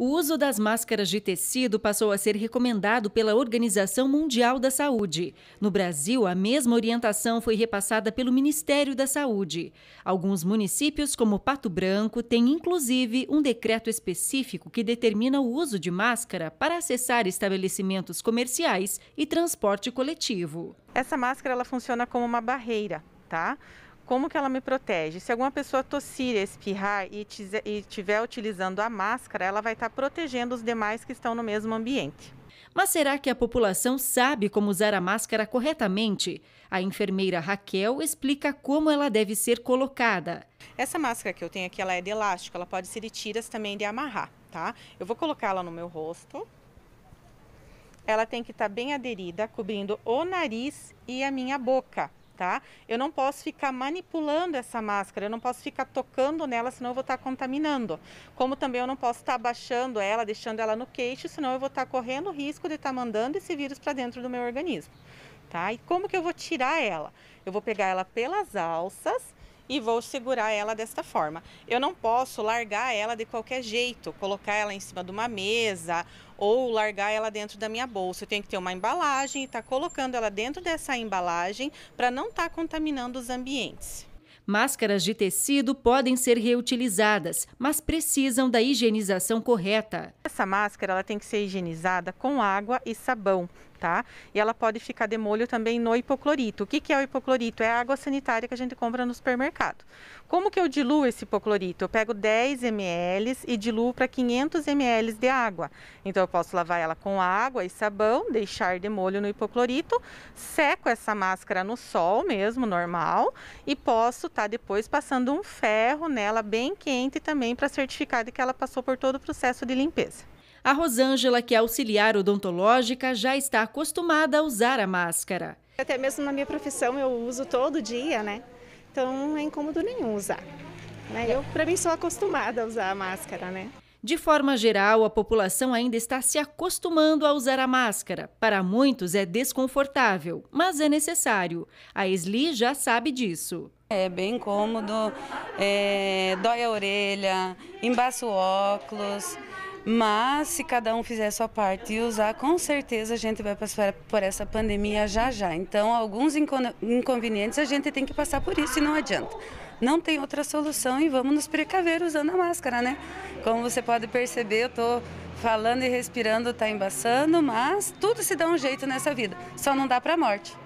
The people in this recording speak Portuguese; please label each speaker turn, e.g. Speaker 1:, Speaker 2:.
Speaker 1: O uso das máscaras de tecido passou a ser recomendado pela Organização Mundial da Saúde. No Brasil, a mesma orientação foi repassada pelo Ministério da Saúde. Alguns municípios, como Pato Branco, têm inclusive um decreto específico que determina o uso de máscara para acessar estabelecimentos comerciais e transporte
Speaker 2: coletivo. Essa máscara ela funciona como uma barreira, tá? como que ela me protege? Se alguma pessoa tossir, espirrar e estiver utilizando a máscara, ela vai estar protegendo os demais que estão no mesmo ambiente. Mas será que a população sabe
Speaker 1: como usar a máscara corretamente? A enfermeira Raquel explica como ela deve ser colocada.
Speaker 2: Essa máscara que eu tenho aqui, ela é de elástico, ela pode ser de tiras também de amarrar, tá? Eu vou colocá-la no meu rosto. Ela tem que estar bem aderida, cobrindo o nariz e a minha boca tá? Eu não posso ficar manipulando essa máscara, eu não posso ficar tocando nela, senão eu vou estar contaminando. Como também eu não posso estar abaixando ela, deixando ela no queixo, senão eu vou estar correndo o risco de estar mandando esse vírus para dentro do meu organismo. Tá? E como que eu vou tirar ela? Eu vou pegar ela pelas alças e vou segurar ela desta forma. Eu não posso largar ela de qualquer jeito, colocar ela em cima de uma mesa ou largar ela dentro da minha bolsa. Eu tenho que ter uma embalagem e estar tá colocando ela dentro dessa embalagem para não estar tá contaminando os ambientes.
Speaker 1: Máscaras de tecido podem ser reutilizadas, mas precisam da higienização
Speaker 2: correta. Essa máscara ela tem que ser higienizada com água e sabão tá? E ela pode ficar de molho também no hipoclorito. O que, que é o hipoclorito? É a água sanitária que a gente compra no supermercado. Como que eu diluo esse hipoclorito? Eu pego 10 ml e diluo para 500 ml de água. Então eu posso lavar ela com água e sabão, deixar de molho no hipoclorito, seco essa máscara no sol mesmo, normal, e posso estar tá depois passando um ferro nela bem quente também para certificar de que ela passou por todo o processo de limpeza. A Rosângela, que é auxiliar odontológica, já está acostumada a
Speaker 1: usar a máscara. Até mesmo na minha profissão eu uso todo dia, né? Então não é incômodo nenhum usar. Né? Eu, para mim, sou acostumada a usar a máscara, né? De forma geral, a população ainda está se acostumando a usar a máscara. Para muitos é desconfortável, mas é necessário. A Esli já sabe disso. É bem
Speaker 3: incômodo, é, dói a orelha, embaça o óculos, mas se cada um fizer a sua parte e usar, com certeza a gente vai passar por essa pandemia já já. Então, alguns inconvenientes a gente tem que passar por isso e não adianta. Não tem outra solução e vamos nos precaver usando a máscara, né? Como você pode perceber, eu estou falando e respirando, está embaçando, mas tudo se dá um jeito nessa vida. Só não dá para morte.